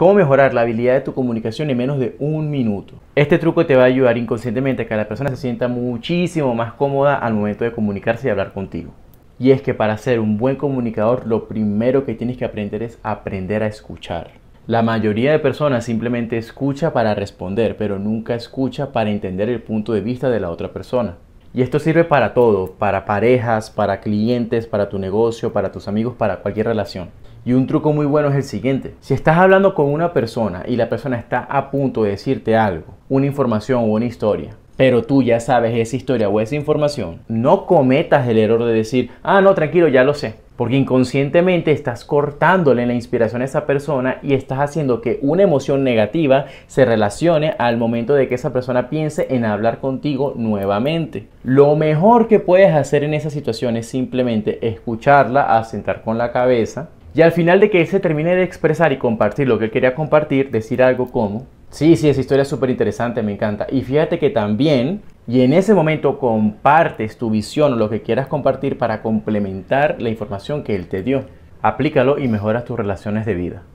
Cómo mejorar la habilidad de tu comunicación en menos de un minuto. Este truco te va a ayudar inconscientemente a que la persona se sienta muchísimo más cómoda al momento de comunicarse y hablar contigo. Y es que para ser un buen comunicador lo primero que tienes que aprender es aprender a escuchar. La mayoría de personas simplemente escucha para responder, pero nunca escucha para entender el punto de vista de la otra persona. Y esto sirve para todo, para parejas, para clientes, para tu negocio, para tus amigos, para cualquier relación. Y un truco muy bueno es el siguiente. Si estás hablando con una persona y la persona está a punto de decirte algo, una información o una historia, pero tú ya sabes esa historia o esa información, no cometas el error de decir, ah, no, tranquilo, ya lo sé porque inconscientemente estás cortándole la inspiración a esa persona y estás haciendo que una emoción negativa se relacione al momento de que esa persona piense en hablar contigo nuevamente. Lo mejor que puedes hacer en esa situación es simplemente escucharla, asentar con la cabeza y al final de que se termine de expresar y compartir lo que quería compartir, decir algo como Sí, sí, esa historia es súper interesante, me encanta. Y fíjate que también, y en ese momento compartes tu visión o lo que quieras compartir para complementar la información que él te dio. Aplícalo y mejoras tus relaciones de vida.